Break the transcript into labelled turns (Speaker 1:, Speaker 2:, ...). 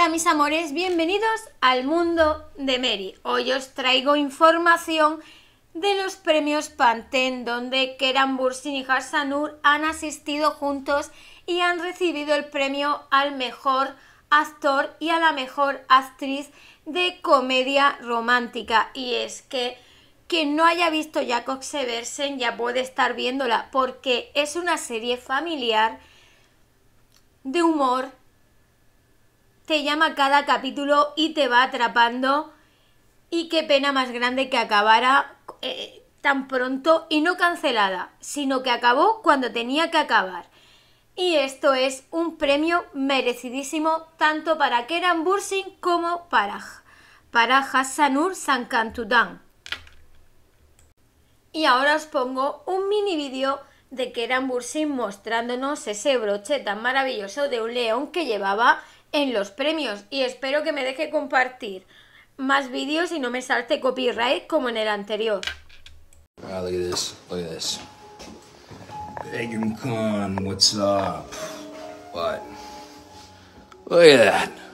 Speaker 1: Hola mis amores, bienvenidos al mundo de Mary. Hoy os traigo información de los premios Pantén, donde Keran Bursin y Harsanur han asistido juntos y han recibido el premio al mejor actor y a la mejor actriz de comedia romántica. Y es que quien no haya visto Jacob Seversen ya puede estar viéndola, porque es una serie familiar de humor te llama cada capítulo y te va atrapando. Y qué pena más grande que acabara eh, tan pronto y no cancelada, sino que acabó cuando tenía que acabar. Y esto es un premio merecidísimo tanto para Keran Bursin como para, para Hassanur Sankantudan. Y ahora os pongo un mini vídeo de Keran Bursin mostrándonos ese broche tan maravilloso de un león que llevaba en los premios y espero que me deje compartir más vídeos y no me salte copyright como en el anterior.
Speaker 2: Ah,